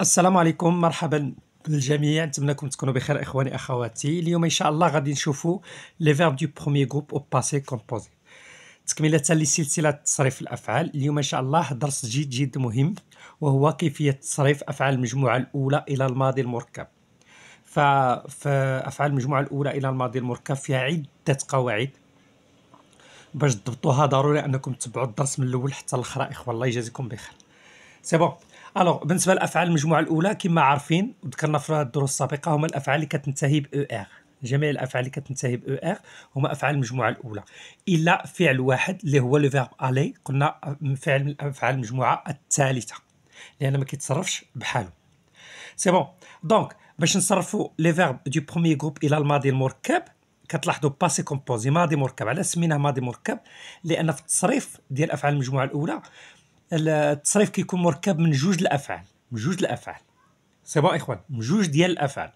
السلام عليكم مرحبا نتمنى نتمنىكم تكونوا بخير اخواني اخواتي اليوم ان شاء الله غادي نشوفوا لي فيرب دو بروميي جروب او باسي كومبوزي تكمله لسلسله تصريف الافعال اليوم ان شاء الله درس جد جد مهم وهو كيفيه تصريف افعال المجموعه الاولى الى الماضي المركب افعال المجموعه الاولى الى الماضي المركب فيها عده قواعد باش تضبطوها ضروري انكم تتبعوا الدرس من الاول حتى الاخر اخوان الله يجازيكم بخير سي بون الوغ بالنسبه للافعال المجموعه الاولى كما عارفين وذكرنا في الدروس السابقه هما الافعال اللي كتنتهي ب او e ار جميع الافعال اللي كتنتهي ب او e ار هما افعال المجموعه الاولى الا فعل واحد اللي هو لو فيرب الي قلنا فعل من افعال المجموعه الثالثه لان ما كيتصرفش بحاله سي بون دونك باش نصرفوا لي فيرب دو بروميي جروب الى الماضي المركب كتلاحظوا باسي كومبوزي ماضي مركب علاش سميناه ماضي مركب لان في التصريف ديال افعال المجموعه الاولى التصريف كيكون مركب من جوج الافعال من جوج الافعال سي بون اخوان من جوج ديال الافعال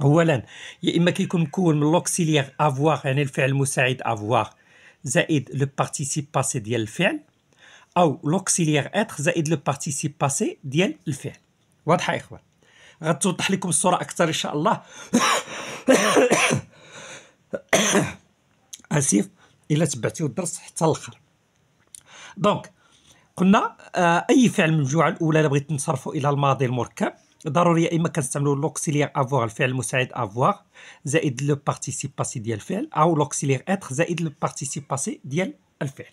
اولا يا اما كيكون مكون من لوكسيليغ افواغ يعني الفعل المساعد افواغ زائد لو بارتيسيب باسي ديال الفعل او لوكسيليغ اتر زائد لو بارتيسيب باسي ديال الفعل واضحه اخوان غتوضح لكم الصوره اكثر ان شاء الله اسف الا تبعتيو الدرس حتى الاخر دونك قلنا آه، اي فعل من الجوعه الاولى الا بغيت نصرفو الى الماضي المركب ضروري يا اما كنستعملو لوكسيليير افوار الفعل المساعد افوار زائد لو بارتيسيب باسي ديال الفعل او لوكسيليير اتر زائد لو بارتيسيب باسي ديال الفعل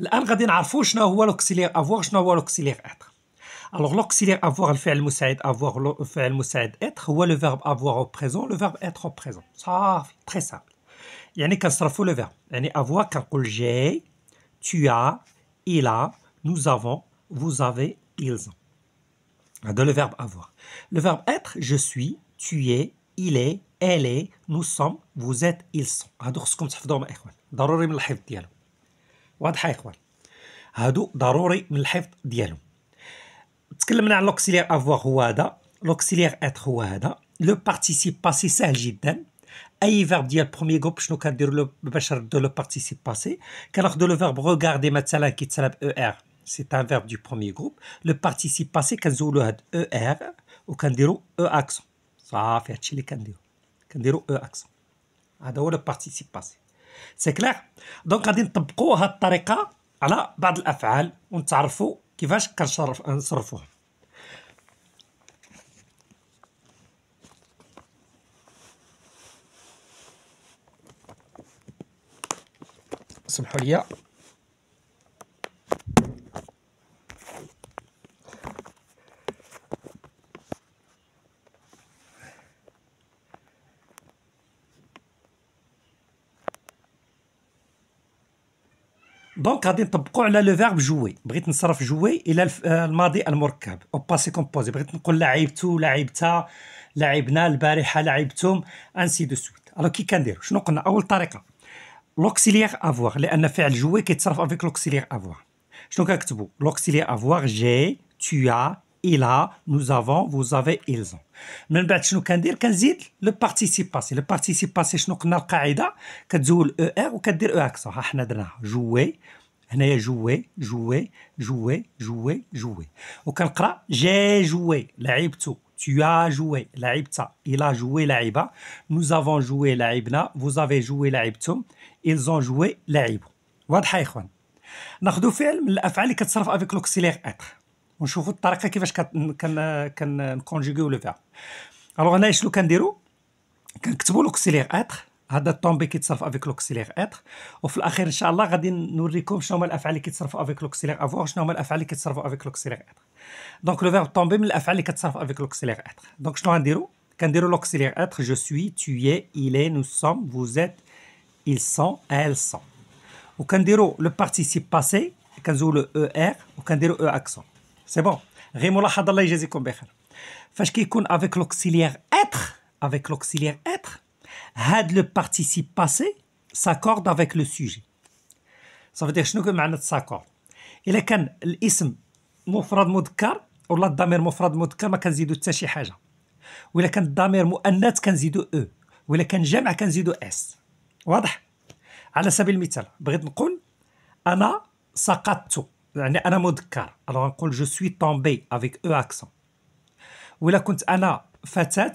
الان غادي نعرفو شنو هو لوكسيليير افوار شنو هو لوكسيليير اتر الوغ لوكسيليير افوار الفعل المساعد افوار الفعل المساعد اتر هو لو فيرب افوار او بريزون لو فيرب اتر او بريزون صافي تري سامبل يعني كنصرفو لو فيرب يعني افوار كنقول جاي tu as il a, nous avons, vous avez, ils ont. Ah, de le verbe avoir. Le verbe être, je suis, tu es, il est, elle est, nous sommes, vous êtes, ils sont. Adorskom tafdom echwal. Daruri mlhev dialo. Wadha Hadou ah, daruri mlhev dialo. l'auxiliaire avoir ouada, l'auxiliaire être avoir. le participe passé un verbe dit au premier groupe, je ne peux pas dire le participe passé. Quand on a le verbe regarder, e c'est un verbe du premier groupe. Le participe passé, quand on a le verbe ER, on peut e accent Ça fait que je ne peux pas E-action. On peut E-action. On le e participe passé. C'est clair. Donc, quand on a dit un peu de temps, on va faire un sarfo qui va chercher un sarfo. سمحوا لي دونك غادي نطبقوا على لو فيرب جوي بغيت نصرف جوي الى آه، الماضي المركب او باسي كومبوزي بغيت نقول لعبتو لعبتا لعبنا البارحه لعبتم انسي دو سويت الو كي كندير شنو قلنا اول طريقه L'auxiliaire avoir, les en effet, jouer qui est avec l'auxiliaire avoir. Je donc L'auxiliaire avoir, j'ai, tu as, il a, nous avons, vous avez, ils ont. Mais je le participe passé. Le participe passé, je nous qu'on a le et er ou e accent. Ah, Jouer, joué jouer, jouer, jouer, jouer, jouer. j'ai joué, la tu as joué ibta, Il a joué iba, Nous avons joué ibna, Vous avez joué ibtum, Ils ont joué Laibou. واضحه يا اخوان ناخذ فعل من الافعال اللي كتصرف افيك لوكسيلير اتر ونشوفوا الطريقه كيفاش كن verbe. لو فيرب الوغ هنا شنو كنديرو كنكتبوا لوكسيلير Hadda tombé qu'it avec l'auxiliaire être. Au final, à la fin, InshaAllah, gadi nous vous montrons avec l'auxiliaire avoir, comment l'affaire qu'it avec l'auxiliaire être. Donc le verbe tomber de l'affaire qu'it s'arrive avec l'auxiliaire être. Donc je suis un dérou, quand l'auxiliaire être, je suis, tu es, il est, nous sommes, vous êtes, ils sont, elles sont. Ou quand dérou le participe passé quand vous le er, ou quand dérou e accent. C'est bon. Remolah hadalay jazikom behr. Fakhiy kon avec l'auxiliaire être, avec l'auxiliaire être. هاد لو participe باسي ساكورد افيك لو سوجي صافي veut شنو كيقول معنى ساكورد الا كان الاسم مفرد مذكر ولا الضمير مفرد مذكر ما كنزيدو حتى شي حاجه ولا كان الضمير مؤنث كنزيدو او e. ولا كان جمع كنزيدو اس واضح على سبيل المثال بغيت نقول انا سقطت يعني انا مذكر الوغ نقول جو سوي طومبي افيك او اكسون ولا كنت انا فتاه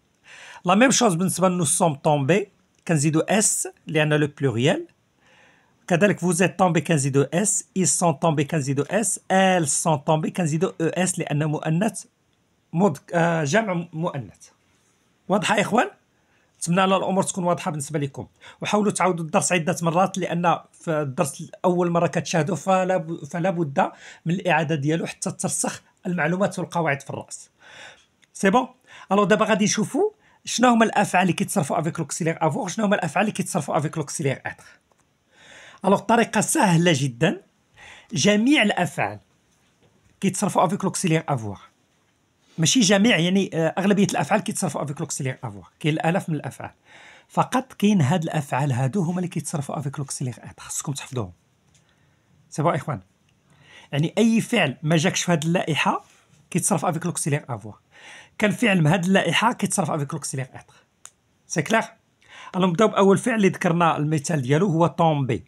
لا ميم شوز بالنسبه لنو سوم طومبي كنزيدو اس لان لو بلوريال كذلك فوزيت طومبي كنزيدو اس اي سون طومبي كنزيدو اس ال سون طومبي كنزيدو او اس لان مؤنث مد جمع مؤنث واضحه يا اخوان نتمنى ان الامور تكون واضحه بالنسبه لكم وحاولوا تعاودوا الدرس عده مرات لان في الدرس اول مره كتشاهدوا فلا فلا بد من الاعاده ديالو حتى ترسخ المعلومات والقواعد في الراس سي بون الو دابا غادي نشوفوا شنو هما الافعال اللي كيتصرفوا افيك لوكسيلير افور شنو هما الافعال اللي كيتصرفوا افيك لوكسيلير اتر الوغ طريقه سهله جدا جميع الافعال كيتصرفوا افيك لوكسيلير افور ماشي جميع يعني آه، اغلبيه الافعال كيتصرفوا افيك لوكسيلير افور كاين الالاف من الافعال فقط كاين هاد الافعال هادو هما اللي كيتصرفوا افيك لوكسيلير اتر خصكم تحفظوهم سي اخوان يعني اي فعل ما جاكش في هاد اللائحه كيتصرف افيك لوكسيلير افور كان فعل هذه اللائحه كيتصرف افيك لوكسيليغ اتر سي الو نبداو باول فعل اللي ذكرنا المثال ديالو هو طومبي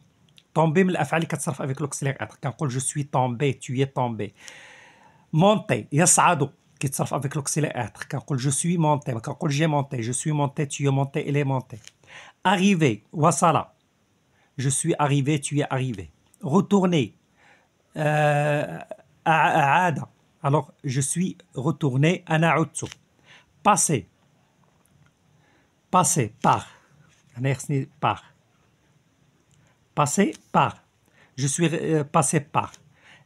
طومبي من الافعال اللي كتصرف افيك لوكسيليغ اتر كنقول جو سوي طومبي توي طومبي مونتي يصعد كيتصرف افيك لوكسيليغ اتر كنقول جو سوي مونتي ما كنقول جي مونتي جو سوي مونتي توي مونتي الي مونتي اريفي وصل جو سوي arrivé توي es روتورني retourner euh، آه... أعاد Alors, je suis retourné à Naoutsu. Passé. Passé par. Merci par. Passé par. Je suis euh, passé par.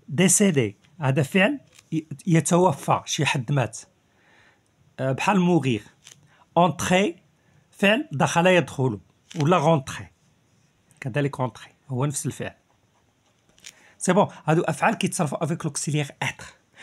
Décédé. À Dafian. Yetawafa. mat. Euh, Bhal mourir. Entré, Fel. Dakhala Entrer. Ou la rentrée. Quand elle est rentrée. C'est bon. Adou Afal qui avec l'auxiliaire être.